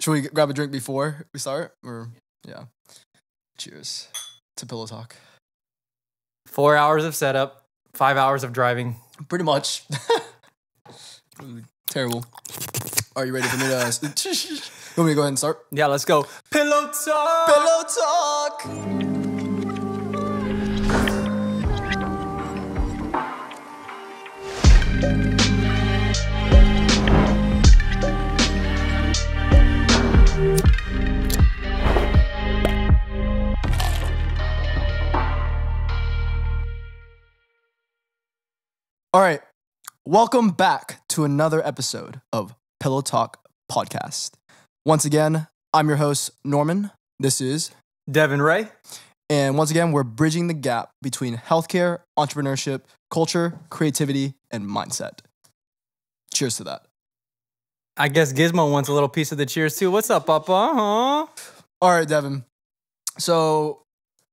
Should we grab a drink before we start? Or yeah. Cheers to Pillow Talk. Four hours of setup, five hours of driving. Pretty much. Terrible. Are you ready for me to? Uh, you want me to go ahead and start? Yeah, let's go. Pillow talk. Pillow talk. All right. Welcome back to another episode of Pillow Talk Podcast. Once again, I'm your host, Norman. This is Devin Ray. And once again, we're bridging the gap between healthcare, entrepreneurship, culture, creativity, and mindset. Cheers to that. I guess Gizmo wants a little piece of the cheers too. What's up, Papa? Huh? All right, Devin. So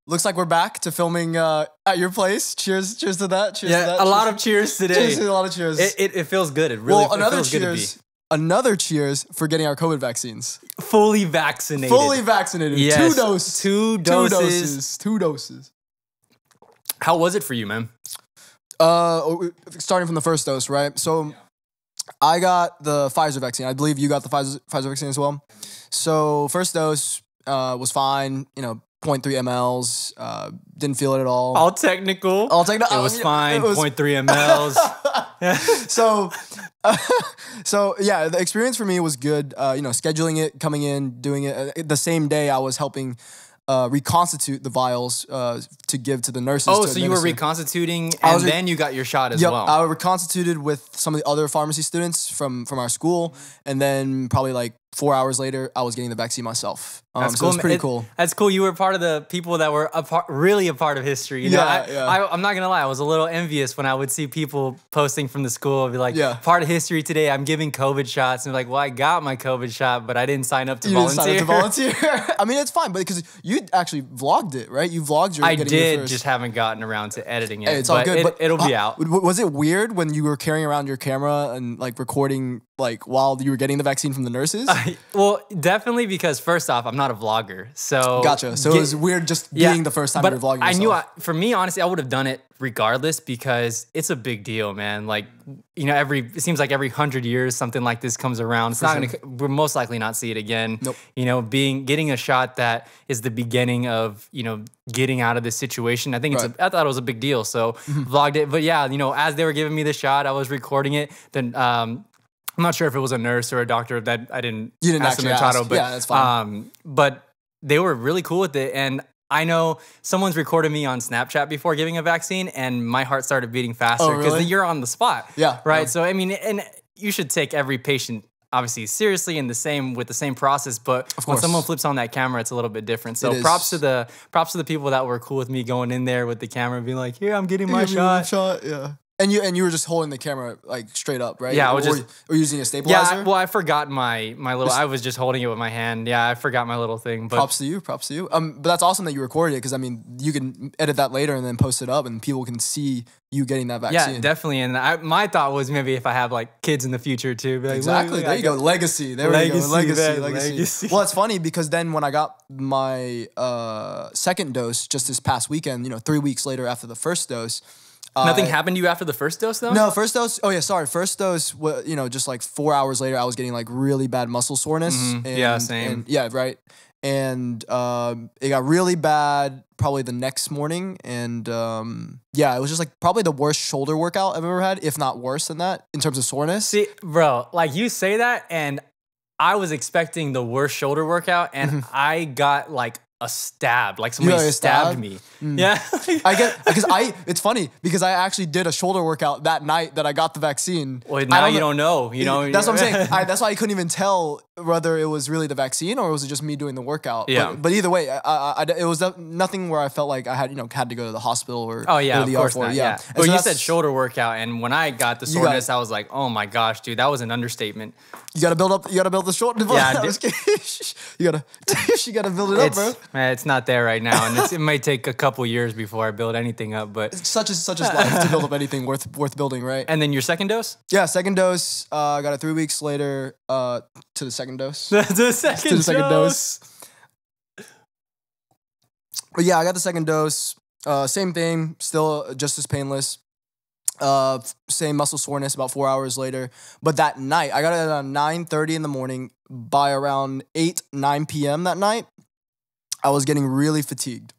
Looks like we're back to filming uh, at your place. Cheers! Cheers to that! Cheers! Yeah, to that. a cheers. lot of cheers today. Cheers to a lot of cheers. It, it, it feels good. It really well, another cheers. Another cheers for getting our COVID vaccines. Fully vaccinated. Fully vaccinated. Yes. Two doses. Two doses. Two doses. Two doses. How was it for you, man? Uh, oh, starting from the first dose, right? So, yeah. I got the Pfizer vaccine. I believe you got the Pfizer, Pfizer vaccine as well. So, first dose uh, was fine. You know, 0.3 mLs. Uh, didn't feel it at all. All technical. All technical. It was oh, fine. It was- 0.3 mLs. so, uh, so yeah, the experience for me was good. Uh, you know, scheduling it, coming in, doing it uh, the same day. I was helping. Uh, reconstitute the vials uh, to give to the nurses. Oh, so administer. you were reconstituting, and re- then you got your shot as yep, well. I reconstituted with some of the other pharmacy students from from our school, and then probably like four hours later, I was getting the vaccine myself. Um, that's cool. So pretty it, cool. That's cool. You were part of the people that were a part, really a part of history. You know, yeah, I, yeah. I, am not gonna lie. I was a little envious when I would see people posting from the school and be like, yeah. part of history today. I'm giving COVID shots." And like, "Well, I got my COVID shot, but I didn't sign up to you volunteer." Didn't sign up to volunteer. I mean, it's fine, but because you actually vlogged it, right? You vlogged your. I did. Your just haven't gotten around to editing it. Hey, it's all good. It, will it, be uh, out. Was it weird when you were carrying around your camera and like recording like while you were getting the vaccine from the nurses? well, definitely because first off, I'm not a vlogger, so gotcha. So get, it was weird just yeah, being the first time but you're vlogging. Yourself. I knew. I, for me, honestly, I would have done it regardless because it's a big deal, man. Like you know, every it seems like every hundred years something like this comes around. It's for not sure. gonna. We're most likely not see it again. Nope. You know, being getting a shot that is the beginning of you know getting out of this situation. I think right. it's. A, I thought it was a big deal, so mm-hmm. vlogged it. But yeah, you know, as they were giving me the shot, I was recording it. Then um, I'm not sure if it was a nurse or a doctor that I didn't. You didn't ask them their title, but yeah, that's fine. Um, but they were really cool with it, and I know someone's recorded me on Snapchat before giving a vaccine, and my heart started beating faster because oh, really? you're on the spot. Yeah. Right. Yeah. So I mean, and you should take every patient obviously seriously and the same with the same process but when someone flips on that camera it's a little bit different so props to the props to the people that were cool with me going in there with the camera being like here i'm getting my shot. shot yeah and you and you were just holding the camera like straight up, right? Yeah, I was just or using a stabilizer. Yeah, I, well, I forgot my my little. Just, I was just holding it with my hand. Yeah, I forgot my little thing. But props to you, props to you. Um, but that's awesome that you recorded it because I mean, you can edit that later and then post it up, and people can see you getting that vaccine. Yeah, definitely. And I, my thought was maybe if I have like kids in the future too. Like, exactly. There you go. go. Legacy. There legacy, we go. Legacy. legacy. legacy. Well, it's funny because then when I got my uh, second dose just this past weekend, you know, three weeks later after the first dose Nothing uh, happened to you after the first dose, though. No, first dose. Oh yeah, sorry. First dose. You know, just like four hours later, I was getting like really bad muscle soreness. Mm-hmm. And, yeah, same. And, yeah, right. And um, it got really bad probably the next morning. And um, yeah, it was just like probably the worst shoulder workout I've ever had, if not worse than that in terms of soreness. See, bro, like you say that, and I was expecting the worst shoulder workout, and mm-hmm. I got like a stab, like somebody yeah, stabbed stab? me. Mm. Yeah, I get because I. It's funny because I actually did a shoulder workout that night that I got the vaccine. Well, now don't you don't know. You know that's what I'm saying. I, that's why I couldn't even tell whether it was really the vaccine or was it just me doing the workout. Yeah. But, but either way, I, I, it was nothing where I felt like I had you know had to go to the hospital or oh yeah, of course not, yeah. yeah. But so you said shoulder workout, and when I got the soreness, got I was like, oh my gosh, dude, that was an understatement. You gotta build up. You gotta build the shoulder. Yeah, you gotta you gotta build it it's, up, bro. Man, it's not there right now, and it may take a couple years before I build anything up. But it's such as such as life to build up anything worth worth building, right? And then your second dose. Yeah, second dose. Uh, I uh, got it three weeks later uh, to the second second dose. the second, second dose. dose. But yeah, I got the second dose. Uh, same thing, still just as painless. Uh, same muscle soreness about four hours later. But that night, I got it at 9.30 in the morning. By around 8, 9 p.m. that night, I was getting really fatigued.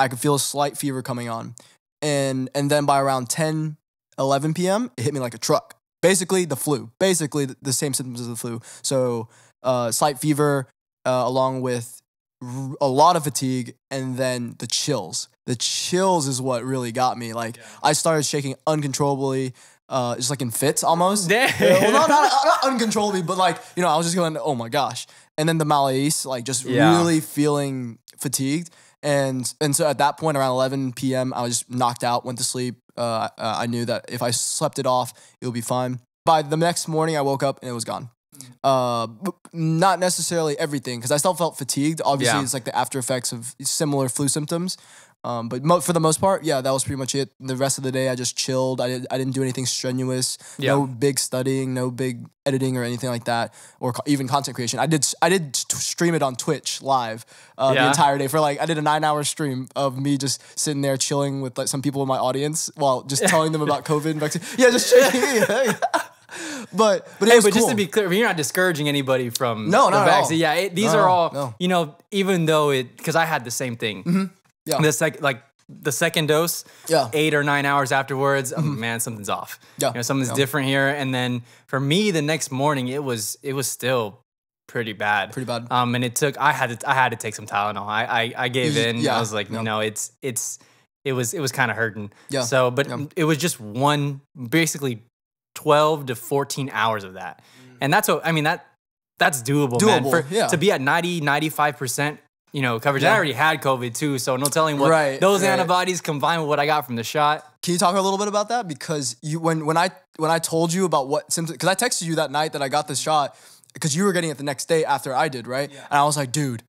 I could feel a slight fever coming on. And, and then by around 10, 11 p.m., it hit me like a truck. Basically, the flu. Basically, the same symptoms as the flu. So uh, slight fever, uh, along with r- a lot of fatigue, and then the chills. The chills is what really got me. Like yeah. I started shaking uncontrollably, uh, just like in fits almost. well, not, not, not, uncontrollably, but like you know, I was just going, oh my gosh. And then the malaise, like just yeah. really feeling fatigued. And and so at that point, around 11 p.m., I was just knocked out, went to sleep. Uh, uh, I knew that if I slept it off, it would be fine. By the next morning, I woke up and it was gone. Uh, not necessarily everything because I still felt fatigued. Obviously, yeah. it's like the after effects of similar flu symptoms. Um, but mo- for the most part, yeah, that was pretty much it. The rest of the day, I just chilled. I, did, I didn't do anything strenuous. Yeah. No big studying, no big editing or anything like that, or co- even content creation. I did I did t- stream it on Twitch live uh, yeah. the entire day for like I did a nine hour stream of me just sitting there chilling with like some people in my audience while just telling them about COVID vaccine. Yeah, just chilling. but but, hey, but cool. just to be clear, I mean, you're not discouraging anybody from no, not the vaccine. Yeah, it, these not are all, all. you know, even though it because I had the same thing. Mm-hmm. Yeah, the like like the second dose, yeah. eight or nine hours afterwards, oh, mm-hmm. oh, man, something's off. Yeah. You know, something's yeah. different here. And then for me, the next morning, it was it was still pretty bad. Pretty bad. Um, and it took I had to I had to take some Tylenol. I I, I gave in. Yeah. I was like, yeah. no, it's it's it was it was kind of hurting. Yeah. So, but yeah. it was just one basically 12 to 14 hours of that. And that's what I mean that that's doable, doable man. For, yeah. to be at 90 95% you know, coverage. Yeah. I already had COVID too, so no telling what right, those right. antibodies combined with what I got from the shot. Can you talk a little bit about that? Because you when when I when I told you about what symptoms, because I texted you that night that I got the shot, because you were getting it the next day after I did, right? Yeah. And I was like, dude,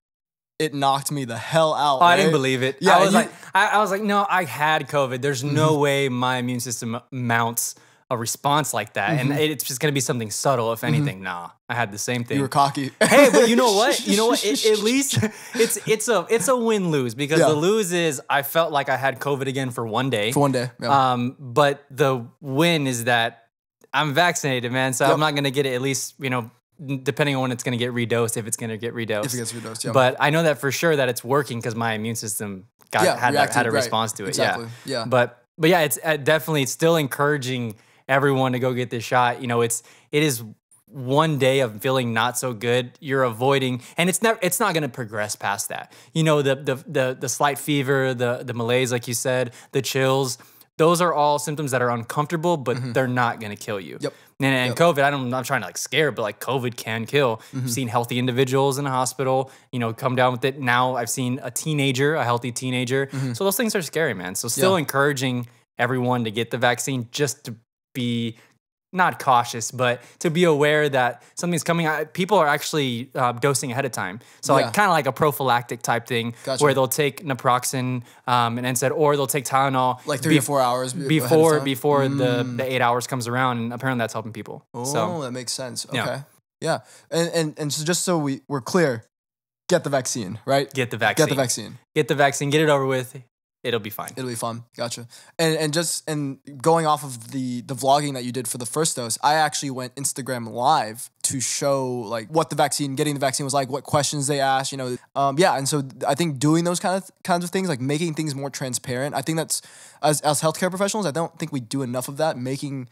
it knocked me the hell out. Oh, right? I didn't believe it. Yeah, I was you, like, I, I, was like, no, I had COVID. There's no mm -hmm. way my immune system mounts a response like that, mm-hmm. and it's just gonna be something subtle, if mm-hmm. anything. Mm-hmm. Nah, I had the same thing. You were cocky. hey, but you know what? You know what? It, at least it's it's a it's a win lose because yeah. the lose is I felt like I had COVID again for one day. For one day. Yeah. Um, but the win is that I'm vaccinated, man. So yep. I'm not gonna get it. At least you know depending on when it's going to get redosed, if it's going to get redosed. If it gets redosed, yeah. But I know that for sure that it's working because my immune system got yeah, had, reacted, a, had a right. response to it. Exactly. Yeah. yeah. But but yeah, it's uh, definitely it's still encouraging everyone to go get this shot. You know, it's it is one day of feeling not so good you're avoiding and it's never it's not going to progress past that you know the, the the the slight fever the the malaise like you said the chills those are all symptoms that are uncomfortable but mm -hmm. they're not going to kill you yep. and, and yep. covid i don't i'm not trying to like scare but like covid can kill mm -hmm. seen healthy individuals in a hospital you know come down with it now i've seen a teenager a healthy teenager mm -hmm. so those things are scary man so still yeah. encouraging everyone to get the vaccine just to be not cautious, but to be aware that something's coming. People are actually uh, dosing ahead of time, so yeah. like kind of like a prophylactic type thing, gotcha. where they'll take naproxen um, and NSAID, or they'll take Tylenol like three be- four hours before before mm. the, the eight hours comes around, and apparently that's helping people. Oh, so, that makes sense. Okay, yeah, yeah. and and and so just so we we're clear, get the vaccine, right? Get the vaccine. Get the vaccine. Get the vaccine. Get it over with it'll be fine. It'll be fun. Gotcha. And and just and going off of the the vlogging that you did for the first dose, I actually went Instagram live to show like what the vaccine, getting the vaccine was like, what questions they asked, you know, um, yeah. And so I think doing those kind of kinds of things, like making things more transparent, I think that's as as healthcare professionals, I don't think we do enough of that. Making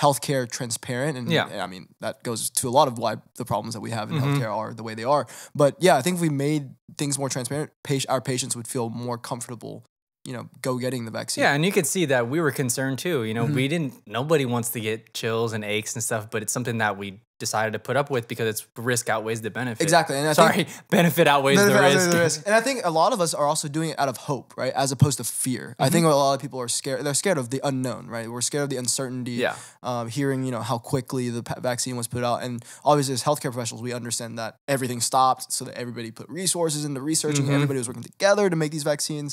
healthcare transparent and yeah and, i mean that goes to a lot of why the problems that we have in mm-hmm. healthcare are the way they are but yeah i think if we made things more transparent our patients would feel more comfortable you know, go getting the vaccine. Yeah, and you could see that we were concerned too. You know, mm -hmm. we didn't. Nobody wants to get chills and aches and stuff, but it's something that we decided to put up with because it's risk outweighs the benefit. Exactly. And I Sorry, benefit outweighs benefit the, risk. the risk. And I think a lot of us are also doing it out of hope, right? As opposed to fear. Mm -hmm. I think mm-hmm. a lot of people are scared. They're scared of the unknown, right? We're scared of the uncertainty. Yeah. Um, hearing, you know, how quickly the vaccine was put out. And obviously as healthcare professionals, we understand that everything stopped so that everybody put resources into researching. Mm -hmm. Everybody was working together to make these vaccines.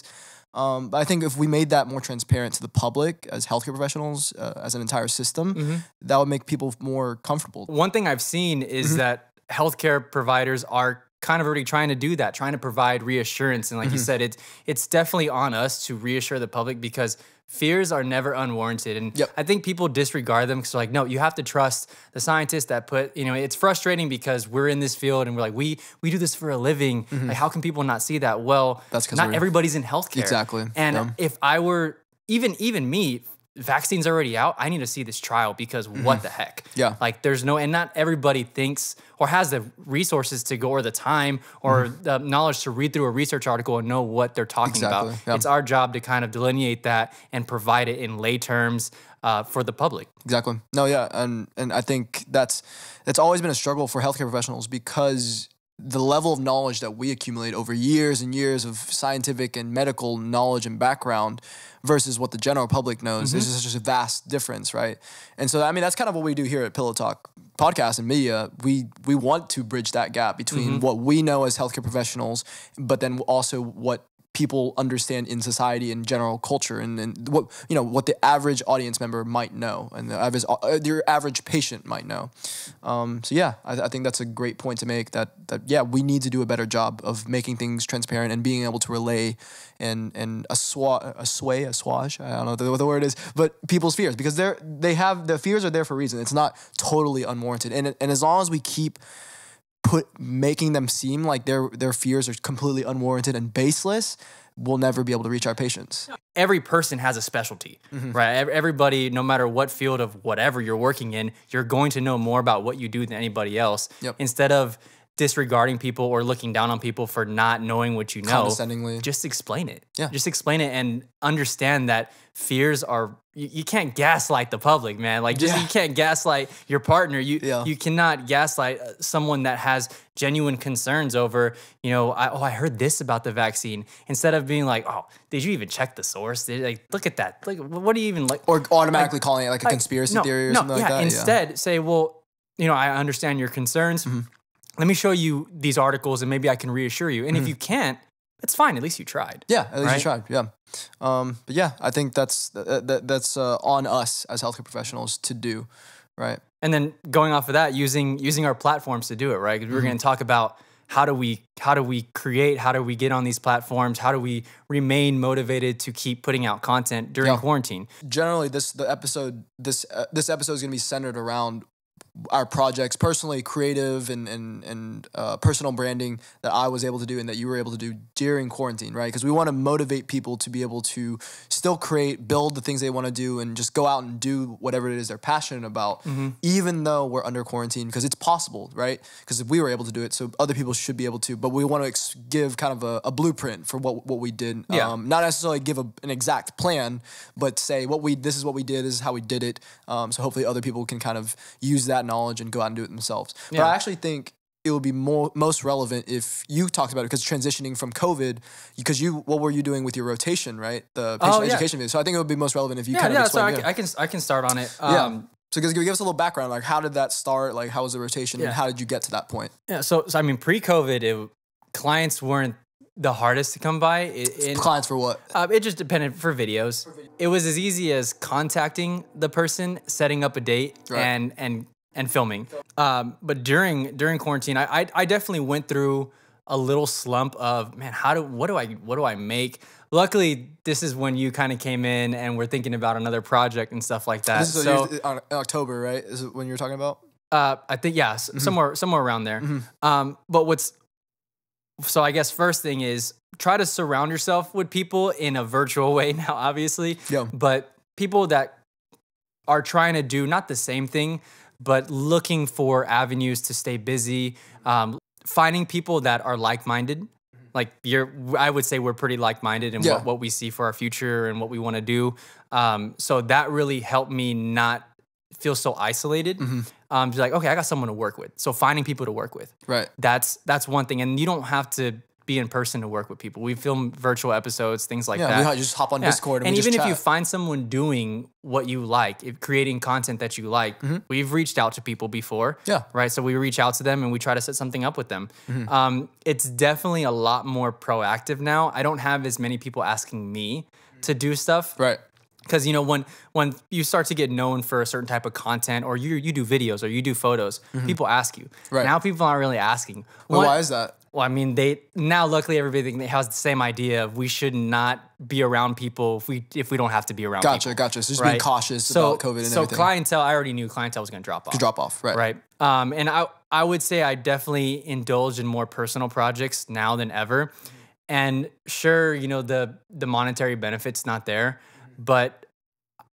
Um, but I think if we made that more transparent to the public as healthcare professionals, uh, as an entire system, mm -hmm. that would make people more comfortable. One thing thing I've seen is mm-hmm. that healthcare providers are kind of already trying to do that, trying to provide reassurance. And like mm-hmm. you said, it's it's definitely on us to reassure the public because fears are never unwarranted. And yep. I think people disregard them because they're like, no, you have to trust the scientists that put, you know, it's frustrating because we're in this field and we're like, we we do this for a living. Mm-hmm. Like, how can people not see that? Well, that's because not everybody's in healthcare. Exactly. And yeah. if I were even even me, vaccine's already out. I need to see this trial because mm-hmm. what the heck? Yeah. Like there's no, and not everybody thinks or has the resources to go or the time or mm-hmm. the knowledge to read through a research article and know what they're talking exactly. about. Yeah. It's our job to kind of delineate that and provide it in lay terms uh, for the public. Exactly. No, yeah, and and I think that's that's always been a struggle for healthcare professionals because the level of knowledge that we accumulate over years and years of scientific and medical knowledge and background versus what the general public knows mm-hmm. is just a vast difference, right? And so, I mean, that's kind of what we do here at Pillow Talk podcast and media. We we want to bridge that gap between mm-hmm. what we know as healthcare professionals, but then also what people understand in society and general culture and, and what you know what the average audience member might know and the average uh, uh, your average patient might know um, so yeah I, I, think that's a great point to make that that yeah we need to do a better job of making things transparent and being able to relay and and sway a swash I don't know what the word is but people's fears because they're they have the fears are there for a reason it's not totally unwarranted and and as long as we keep put making them seem like their their fears are completely unwarranted and baseless we'll never be able to reach our patients every person has a specialty mm-hmm. right everybody no matter what field of whatever you're working in you're going to know more about what you do than anybody else yep. instead of disregarding people or looking down on people for not knowing what you know. Condescendingly. Just explain it. Yeah. Just explain it and understand that fears are you, you can't gaslight the public, man. Like just yeah. you can't gaslight your partner. You yeah. you cannot gaslight uh, someone that has genuine concerns over, you know, I, oh, I heard this about the vaccine instead of being like, "Oh, did you even check the source?" Did, like look at that. Like what do you even like or automatically like, calling it like a conspiracy no, theory or no, something yeah, like that. instead say, "Well, you know, I understand your concerns." Mm -hmm let me show you these articles and maybe I can reassure you. And mm. if mm-hmm. you can't, that's fine. At least you tried. Yeah, at least right? you tried. Yeah. Um, but yeah, I think that's that, that that's uh, on us as healthcare professionals to do, right? And then going off of that, using using our platforms to do it, right? we we're mm-hmm. going to talk about how do we how do we create how do we get on these platforms how do we remain motivated to keep putting out content during yeah. quarantine generally this the episode this uh, this episode is going to be centered around our projects personally creative and and and uh, personal branding that I was able to do and that you were able to do during quarantine right because we want to motivate people to be able to still create build the things they want to do and just go out and do whatever it is they're passionate about mm-hmm. even though we're under quarantine because it's possible right because if we were able to do it so other people should be able to but we want to ex- give kind of a, a, blueprint for what what we did yeah. Um, not necessarily give a, an exact plan but say what we this is what we did this is how we did it um, so hopefully other people can kind of use that knowledge and go out and do it themselves. Yeah. But I actually think it would be more most relevant if you talked about it because transitioning from COVID, because you what were you doing with your rotation, right? The oh, patient oh, yeah. education video. So I think it would be most relevant if you yeah, kind of yeah. So I can, I can, I can start on it. yeah. Um, so give, give us a little background, like how did that start? Like how was the rotation, yeah. and how did you get to that point? Yeah. So, so I mean, pre-COVID, it, clients weren't the hardest to come by. It, it, clients for what? Uh, it just depended for videos. for videos. It was as easy as contacting the person, setting up a date, right. and and and filming. Um, but during during quarantine, I, I, I definitely went through a little slump of man, how do what do I what do I make? Luckily, this is when you kind of came in and we're thinking about another project and stuff like that. This is so October, right? Is it when you were talking about? Uh, I think yeah, mm -hmm. somewhere somewhere around there. Mm -hmm. Um, but what's so I guess first thing is try to surround yourself with people in a virtual way now, obviously. Yeah. But people that are trying to do not the same thing, but looking for avenues to stay busy, um, finding people that are like minded. Mm-hmm. Like you're, I would say we're pretty like minded in yeah. what, what we see for our future and what we want to do. Um, so that really helped me not feel so isolated. Mm-hmm. Um, just like, okay, I got someone to work with. So finding people to work with, right? That's that's one thing, and you don't have to be in person to work with people. We film virtual episodes, things like yeah, that. Yeah, just hop on yeah. Discord and, and even if you find someone doing what you like, if creating content that you like, mm -hmm. we've reached out to people before. Yeah, right. So we reach out to them and we try to set something up with them. Mm -hmm. um, it's definitely a lot more proactive now. I don't have as many people asking me to do stuff. Right because you know when when you start to get known for a certain type of content or you you do videos or you do photos mm -hmm. people ask you right now people aren't really asking well, why is that well, I mean, they now luckily everybody has the same idea of we should not be around people if we if we don't have to be around. Gotcha, people, gotcha. So just right? being cautious so, about COVID and so everything. clientele, I already knew clientele was going to drop off. Drop off, right? Right. Um, and I I would say I definitely indulge in more personal projects now than ever. And sure, you know the the monetary benefits not there, but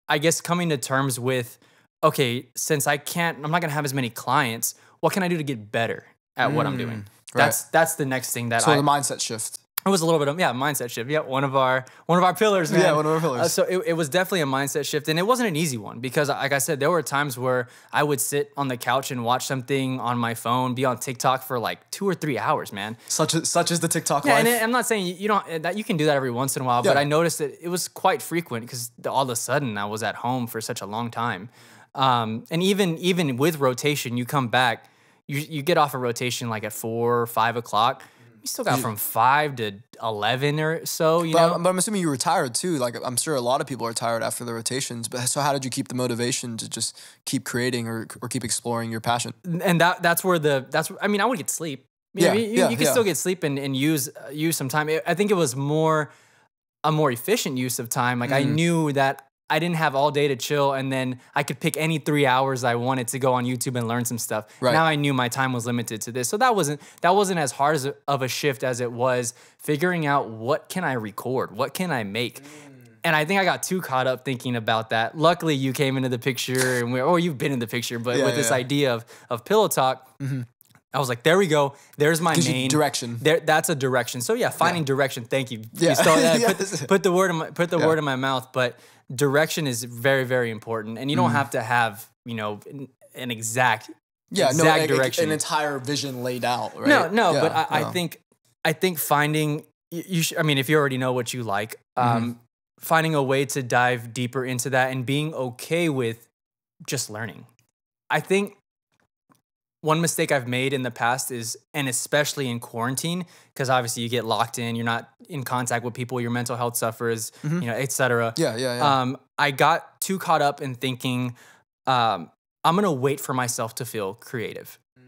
I guess coming to terms with okay, since I can't, I'm not going to have as many clients. What can I do to get better at mm. what I'm doing? Mm. That's that's the next thing that so I. the mindset shift. It was a little bit of yeah mindset shift. Yeah, one of our one of our pillars, man. Yeah, one of our pillars. Uh, so it, it was definitely a mindset shift, and it wasn't an easy one because, like I said, there were times where I would sit on the couch and watch something on my phone, be on TikTok for like two or three hours, man. Such as, such as the TikTok. Yeah, life. and I'm not saying you don't eh, that you can do that every once in a while, yeah. but I noticed that it was quite frequent because all of a sudden I was at home for such a long time, um, and even even with rotation, you come back you you get off a rotation like at four or five o'clock. Mm-hmm. You still got from five to eleven or so. You but know, I'm, but I'm assuming you retired too. Like I'm sure a lot of people are tired after the rotations. But so how did you keep the motivation to just keep creating or or keep exploring your passion? And that that's where the that's I mean I would get sleep. You yeah, you, yeah, you can yeah. still get sleep and, and use use some time. I think it was more a more efficient use of time. Like mm. I mm-hmm. knew that I didn't have all day to chill, and then I could pick any three hours I wanted to go on YouTube and learn some stuff. Right. Now I knew my time was limited to this, so that wasn't that wasn't as hard as a, of a shift as it was figuring out what can I record, what can I make. Mm. And I think I got too caught up thinking about that. Luckily, you came into the picture, and we or oh, you've been in the picture, but yeah, with yeah, this yeah. idea of of pillow talk. Mm -hmm I was like, there we go. There's my main direction. There, that's a direction. So yeah, finding yeah. direction. Thank you. Yeah. You that. put, the, put, the word in my, put the yeah. word in my mouth. But direction is very very important, and you don't mm. have to have you know an, exact yeah exact no, direction, an entire vision laid out. Right? No, no. Yeah, but I, no. I, think I think finding you. I mean, if you already know what you like, um, mm-hmm. finding a way to dive deeper into that and being okay with just learning. I think one mistake I've made in the past is, and especially in quarantine, because obviously you get locked in, you're not in contact with people, your mental health suffers, mm-hmm. you know, et cetera. Yeah, yeah, yeah. Um, I got too caught up in thinking, um, I'm gonna wait for myself to feel creative, mm.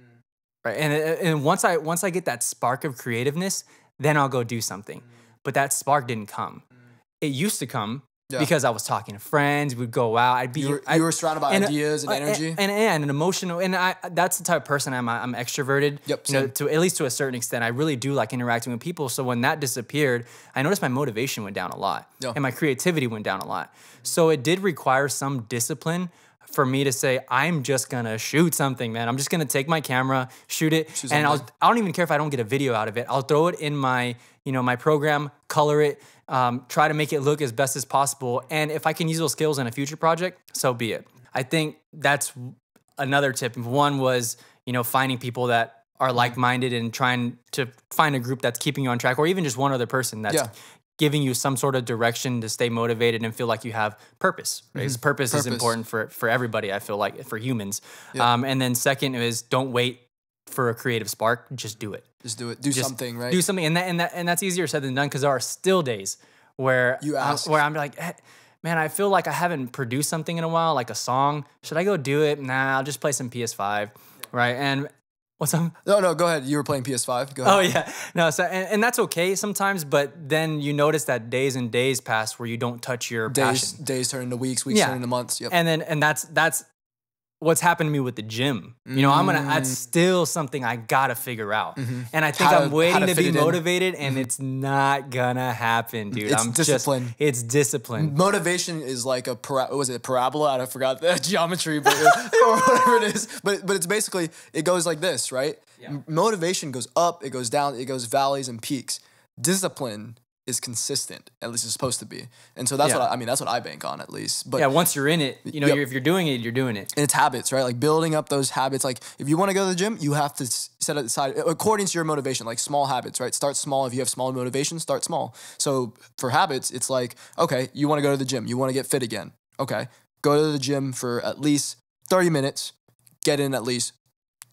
right? And uh, and once I once I get that spark of creativeness, then I'll go do something. Mm. But that spark didn't come. Mm. It used to come, yeah. Because I was talking to friends, we'd go out. I'd be you were, I, you were surrounded by and, uh, ideas and uh, energy, and, and, and an emotional. And I that's the type of person I'm. I'm extroverted. Yep. You know, to at least to a certain extent, I really do like interacting with people. So when that disappeared, I noticed my motivation went down a lot, yeah. and my creativity went down a lot. So it did require some discipline for me to say I'm just gonna shoot something, man. I'm just gonna take my camera, shoot it, shoot and I'll I don't even care if I don't get a video out of it. I'll throw it in my you know my program, color it, um, try to make it look as best as possible. And if I can use those skills in a future project, so be it. I think that's another tip. One was, you know, finding people that are like minded and trying to find a group that's keeping you on track, or even just one other person that's yeah. giving you some sort of direction to stay motivated and feel like you have purpose. Right? Mm-hmm. Purpose, purpose, is important for for everybody. I feel like for humans. Yeah. Um, and then second is don't wait for a creative spark, just do it. Just do it. Do just something, right? Do something, and that and that and that's easier said than done because there are still days where you ask. I'm, where I'm like, eh, man, I feel like I haven't produced something in a while, like a song. Should I go do it? Nah, I'll just play some PS5, right? And what's up? No, no, go ahead. You were playing PS5. Go ahead. Oh yeah, no, so and, and that's okay sometimes, but then you notice that days and days pass where you don't touch your days. Passion. Days turn into weeks, weeks yeah. turn into months. Yep. And then and that's that's what's happened to me with the gym. You know, I'm gonna. That's mm. still something I gotta figure out. Mm-hmm. And I think I'm waiting to, to be motivated, and mm-hmm. it's not gonna happen, mm, dude. It's I'm discipline. Just, it's discipline. Motivation is like a par. was it a parabola? I forgot the geometry, but or whatever it is. But but it's basically it goes like this, right? Yeah. Motivation goes up, it goes down, it goes valleys and peaks. Discipline is consistent. At least it's supposed to be. And so that's yeah. what I, I, mean. That's what I bank on at least. But yeah, once you're in it, you know, yep. you're, if you're doing it, you're doing it. And it's habits, right? Like building up those habits. Like if you want to go to the gym, you have to set aside according to your motivation. Like small habits, right? Start small. If you have small motivation, start small. So for habits, it's like okay, you want to go to the gym, you want to get fit again. Okay, go to the gym for at least thirty minutes. Get in at least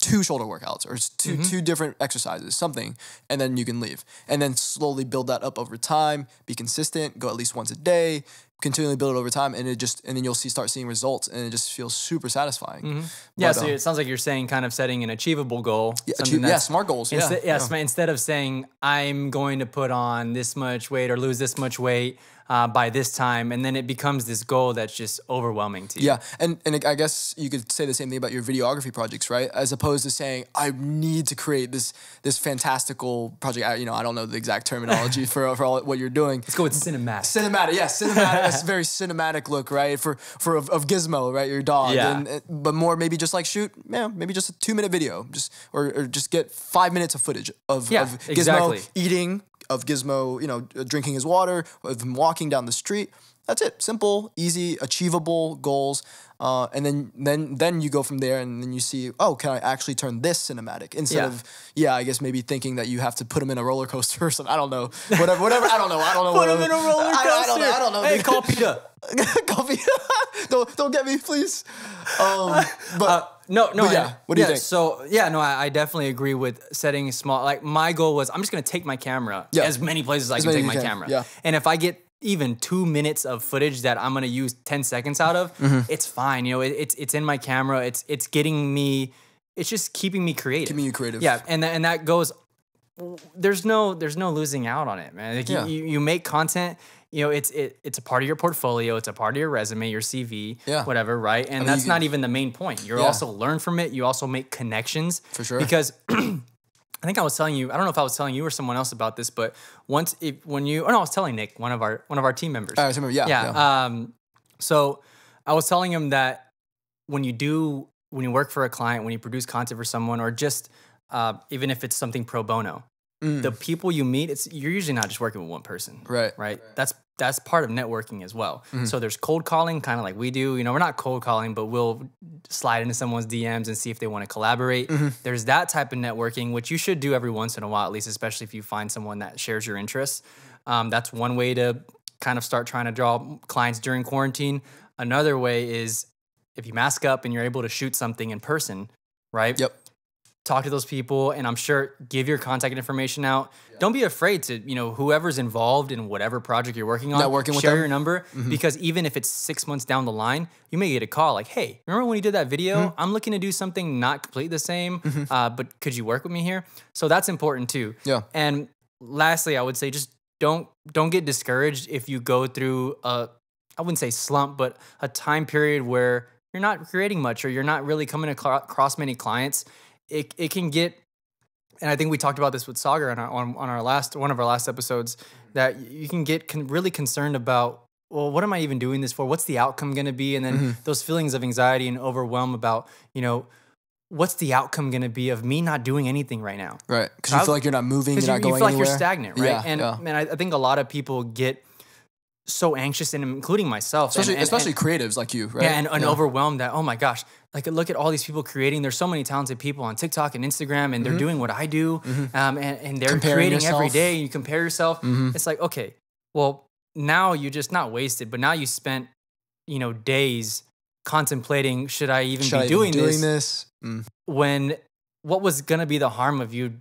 two shoulder workouts or 2 mm-hmm. two different exercises, something, and then you can leave. And then slowly build that up over time, be consistent, go at least once a day, continually build it over time and it just and then you'll see start seeing results and it just feels super satisfying. Mm-hmm. Yeah, but, so um, it sounds like you're saying kind of setting an achievable goal. Yeah, yeah smart goals. Insta- yeah, Yes. yeah. Instead of saying I'm going to put on this much weight or lose this much weight, uh, by this time, and then it becomes this goal that's just overwhelming to you. Yeah, and and I guess you could say the same thing about your videography projects, right? As opposed to saying I need to create this this fantastical project. I, you know, I don't know the exact terminology for for all, what you're doing. Let's go with cinematic. Cinematic, yeah, cinematic. that's very cinematic look, right? For for of, of Gizmo, right? Your dog. Yeah. And, but more maybe just like shoot, yeah, maybe just a two minute video, just or, or just get five minutes of footage of, yeah, of Gizmo exactly. eating of Gizmo, you know, uh, drinking his water, of him walking down the street. That's it. Simple, easy, achievable goals. Uh, and then then then you go from there and then you see, oh, can I actually turn this cinematic instead yeah. of yeah, I guess maybe thinking that you have to put him in a roller coaster or something. I don't know. Whatever whatever I don't know. I don't know. put whatever. him in a roller coaster. I, I, don't know. I don't know. Hey, call Peter. call don't don't get me, please. Um, uh, but uh, no, no. But yeah. I, what do yeah, you think? So yeah, no, I, I, definitely agree with setting small. Like my goal was, I'm just gonna take my camera yeah. as many places as I can take my can. camera. Yeah. And if I get even two minutes of footage that I'm gonna use 10 seconds out of, mm-hmm. it's fine. You know, it, it's it's in my camera. It's it's getting me. It's just keeping me creative. Keeping you creative. Yeah, and th- and that goes. There's no there's no losing out on it, man. Like you, you make content, you know, it's it, it's a part of your portfolio, it's a part of your resume, your CV, yeah. whatever, right? And I mean, that's not even the main point. You yeah. also learn from it. You also make connections. For sure. Because I think I was telling you, I don't know if I was telling you or someone else about this, but once if, when you, oh no, I was telling Nick, one of our one of our team members. Uh, oh, remember, yeah, yeah, yeah. Um, so I was telling him that when you do, when you work for a client, when you produce content for someone, or just uh, even if it's something pro bono, Mm. the people you meet it's you're usually not just working with one person right right that's that's part of networking as well. Mm -hmm. So there's cold calling, kind of like we do. You know, we're not cold calling, but we'll slide into someone's DMs and see if they want to collaborate. Mm -hmm. There's that type of networking, which you should do every once in a while, at least, especially if you find someone that shares your interests. Um, that's one way to kind of start trying to draw clients during quarantine. Another way is if you mask up and you're able to shoot something in person, right? Yep talk to those people and i'm sure give your contact information out yeah. don't be afraid to you know whoever's involved in whatever project you're working on Networking share with your number mm -hmm. because even if it's six months down the line you may get a call like hey remember when you did that video mm -hmm. i'm looking to do something not completely the same mm -hmm. uh, but could you work with me here so that's important too yeah and lastly i would say just don't don't get discouraged if you go through a i wouldn't say slump but a time period where you're not creating much or you're not really coming across many clients it it can get and I think we talked about this with Sagar on our, on, on our last one of our last episodes that you can get con really concerned about well what am I even doing this for what's the outcome going to be and then mm -hmm. those feelings of anxiety and overwhelm about you know what's the outcome going to be of me not doing anything right now right because you I, feel like you're not moving you're not you, going you feel anywhere. like you're stagnant right yeah, and yeah. man I, I think a lot of people get so anxious and including myself especially, and, and, especially and, creatives like you right yeah and, yeah. overwhelmed that oh my gosh like look at all these people creating. There's so many talented people on TikTok and Instagram, and they're mm-hmm. doing what I do, mm-hmm. um, and, and, they're Comparing creating yourself. every day. You compare yourself. Mm-hmm. It's like okay, well now you just not wasted, but now you spent you know days contemplating should I even should be I doing, even doing, this? this? Mm. When what was gonna be the harm of you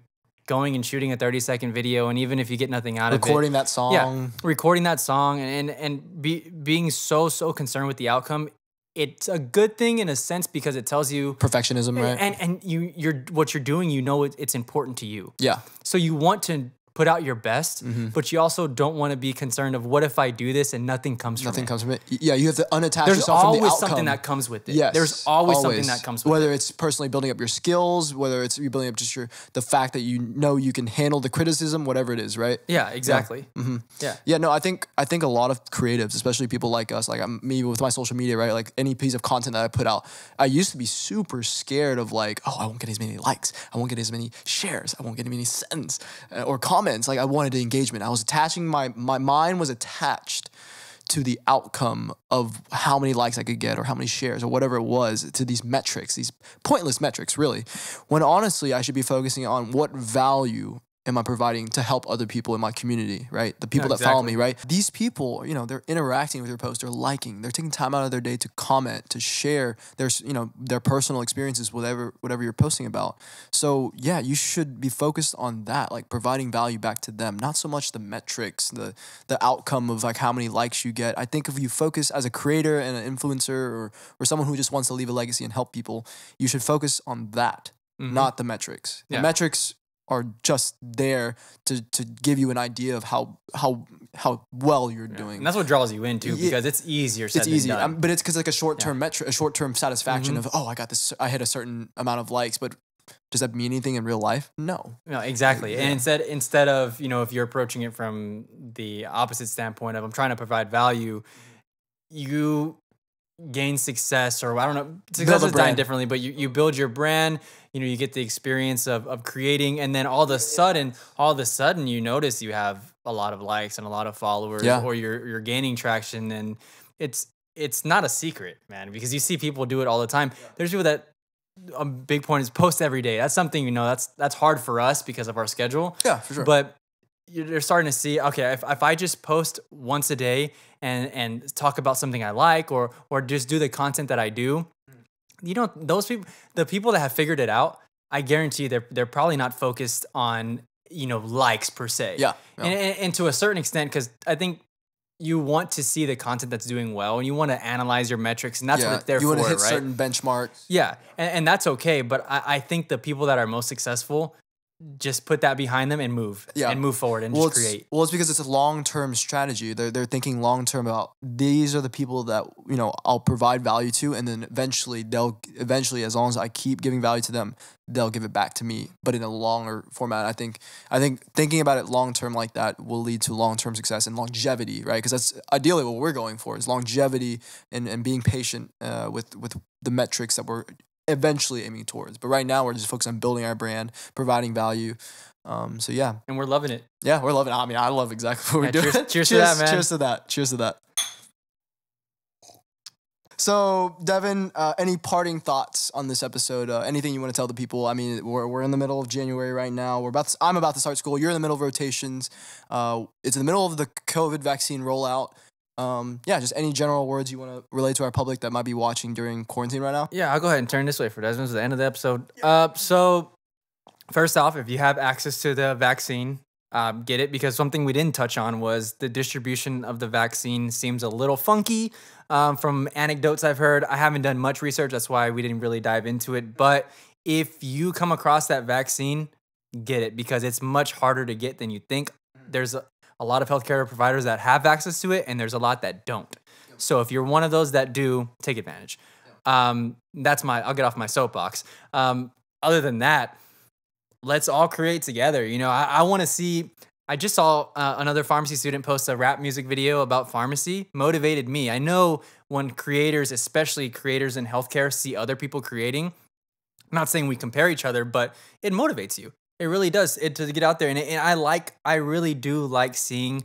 going and shooting a 30 second video and even if you get nothing out recording of it recording that song yeah, recording that song and and, and be, being so so concerned with the outcome it's a good thing in a sense because it tells you perfectionism, right? And and you you're what you're doing, you know it, it's important to you. Yeah. So you want to put out your best, mm-hmm. but you also don't want to be concerned of what if I do this and nothing comes from it. nothing comes from it. Yeah, you have to unattach There's yourself from the outcome. There's always something that comes with it. Yes, There's always, always. something that comes with whether it. Whether it's personally building up your skills, whether it's you building up just your the fact that you know you can handle the criticism, whatever it is, right? Yeah, exactly. Yeah. Mm-hmm. yeah. Yeah, no, I think I think a lot of creatives, especially people like us, like I'm, um, me with my social media, right? Like any piece of content that I put out, I used to be super scared of like, oh, I won't get as many likes, I won't get as many shares, I won't get as many sends uh, or comments comments, like I wanted engagement. I was attaching my my mind was attached to the outcome of how many likes I could get or how many shares or whatever it was to these metrics, these pointless metrics, really. When honestly, I should be focusing on what value am I providing to help other people in my community, right? The people yeah, that follow me, right? These people, you know, they're interacting with your post, they're liking, they're taking time out of their day to comment, to share their, you know, their personal experiences, whatever whatever you're posting about. So yeah, you should be focused on that, like providing value back to them, not so much the metrics, the the outcome of like how many likes you get. I think if you focus as a creator and an influencer or or someone who just wants to leave a legacy and help people, you should focus on that, mm -hmm. not the metrics. Yeah. The metrics are just there to to give you an idea of how how how well you're yeah. doing. And that's what draws you into it, because it's easier. it's easy, um, but it's because like a short term yeah. metric, a short term satisfaction mm-hmm. of oh, I got this, I hit a certain amount of likes, but does that mean anything in real life? No. No, exactly. And instead, instead of you know, if you're approaching it from the opposite standpoint of I'm trying to provide value, you gain success or I don't know success is defined differently, but you, you build your brand, you know, you get the experience of of creating and then all of a sudden, all of a sudden you notice you have a lot of likes and a lot of followers yeah. or you're you're gaining traction and it's it's not a secret, man, because you see people do it all the time. Yeah. There's people that a big point is post every day. That's something you know that's that's hard for us because of our schedule. Yeah, for sure. But you're starting to see okay if, if i just post once a day and and talk about something i like or or just do the content that i do you know those people the people that have figured it out i guarantee they're they're probably not focused on you know likes per se yeah, yeah. And, and, and to a certain extent because i think you want to see the content that's doing well and you want to analyze your metrics and that's yeah, what they're you for. You want to hit right? certain benchmarks. Yeah. And, and, that's okay. But I, I, think the people that are most successful just put that behind them and move yeah. and move forward and well, just create. Well, it's because it's a long-term strategy. They're, they're thinking long-term about these are the people that, you know, I'll provide value to. And then eventually they'll eventually, as long as I keep giving value to them, they'll give it back to me, but in a longer format. I think, I think thinking about it long-term like that will lead to long-term success and longevity, right? Cause that's ideally what we're going for is longevity and, and being patient uh, with, with the metrics that we're eventually aiming towards. But right now, we're just focused on building our brand, providing value. Um, so yeah, and we're loving it. Yeah, we're loving it. I mean, I love exactly what we're doing. Cheers, cheers, cheers, to that, man. Cheers to that. Cheers to that. So, Devin, uh, any parting thoughts on this episode? Uh, anything you want to tell the people? I mean, we're, we're in the middle of January right now. We're about to, I'm about to start school. You're in the middle of rotations. Uh, it's in the middle of the COVID vaccine rollout um, yeah, just any general words you want to relate to our public that might be watching during quarantine right now. Yeah, I'll go ahead and turn this way for Desmond. This is the end of the episode. Yeah. Uh, so first off, if you have access to the vaccine, uh, get it because something we didn't touch on was the distribution of the vaccine seems a little funky. Um, from anecdotes I've heard, I haven't done much research. That's why we didn't really dive into it. But if you come across that vaccine, get it because it's much harder to get than you think. Mm. There's a, a lot of healthcare providers that have access to it, and there's a lot that don't. So if you're one of those that do, take advantage. Um, that's my. I'll get off my soapbox. Um, other than that, let's all create together. You know, I, I want to see. I just saw uh, another pharmacy student post a rap music video about pharmacy. Motivated me. I know when creators, especially creators in healthcare, see other people creating. I'm not saying we compare each other, but it motivates you. It really does it to get out there, and, and I like I really do like seeing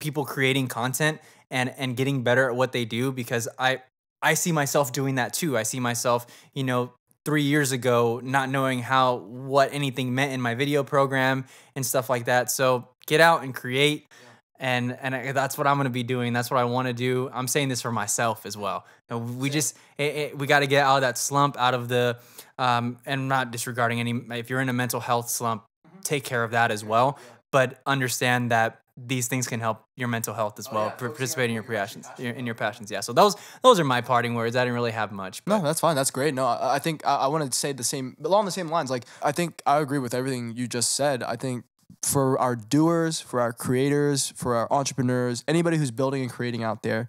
people creating content and and getting better at what they do because I I see myself doing that too. I see myself, you know, three years ago not knowing how what anything meant in my video program and stuff like that. So get out and create. Yeah and and that's what I'm going to be doing. That's what I want to do. I'm saying this for myself as well. And we just it, it, we got to get out of that slump, out of the um, and not disregarding any. If you're in a mental health slump, mm-hmm. take care of that as well. But understand that these things can help your mental health as oh, well. Yeah. Participate in your, your passions, in your passions. Yeah. So those those are my parting words. I didn't really have much. But. No, that's fine. That's great. No, I, I think I, I want to say the same along the same lines. Like I think I agree with everything you just said. I think for our doers, for our creators, for our entrepreneurs, anybody who's building and creating out there,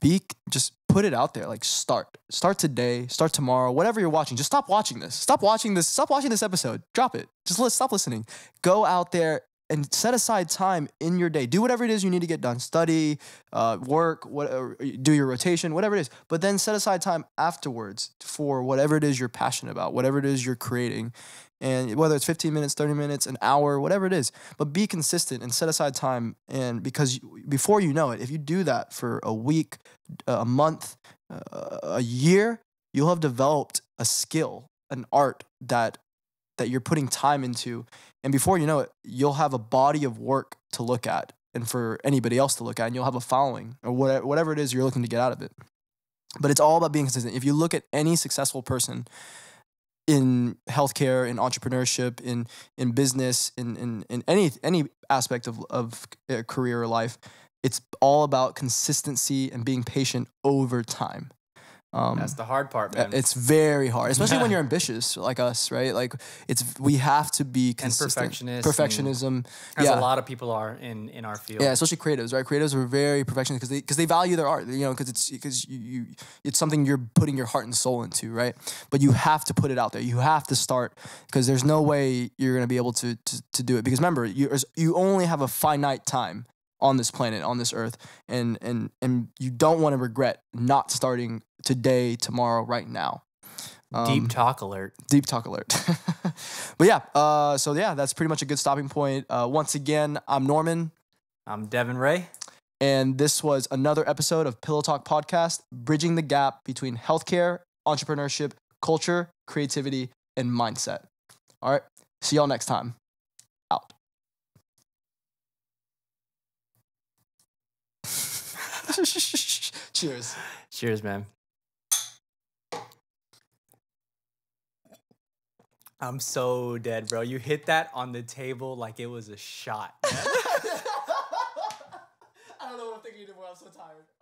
be just put it out there. Like start. Start today, start tomorrow, whatever you're watching. Just stop watching this. Stop watching this. Stop watching this episode. Drop it. Just let, stop listening. Go out there and set aside time in your day. Do whatever it is you need to get done. Study, uh, work, what, uh, do your rotation, whatever it is. But then set aside time afterwards for whatever it is you're passionate about, whatever it is you're creating. And whether it's 15 minutes, 30 minutes, an hour, whatever it is. But be consistent and set aside time. And because before you know it, if you do that for a week, a month, uh, a year, you'll have developed a skill, an art that that you're putting time into and before you know it, you'll have a body of work to look at and for anybody else to look at, and you'll have a following or whatever it is you're looking to get out of it. But it's all about being consistent. If you look at any successful person in healthcare, in entrepreneurship, in in business, in in, in any any aspect of of career or life, it's all about consistency and being patient over time. Um, That's the hard part, man. It's very hard, especially when you're ambitious like us, right? Like it's we have to be consistent. And perfectionism, and yeah. a lot of people are in in our field. Yeah, especially creatives, right? Creatives are very perfectionist because they because they value their art, you know, because it's because you, you it's something you're putting your heart and soul into, right? But you have to put it out there. You have to start because there's no way you're gonna be able to to, to do it because remember you you only have a finite time on this planet, on this earth, and and and you don't want to regret not starting today, tomorrow, right now. Um, deep talk alert. Deep talk alert. but yeah, uh, so yeah, that's pretty much a good stopping point. Uh, once again, I'm Norman. I'm Devin Ray. And this was another episode of Pillow Talk Podcast, bridging the gap between healthcare, entrepreneurship, culture, creativity, and mindset. All right, see y'all next time. Out. Cheers. Cheers, man. I'm so dead, bro. You hit that on the table like it was a shot. I don't know what I'm thinking anymore. I'm so tired.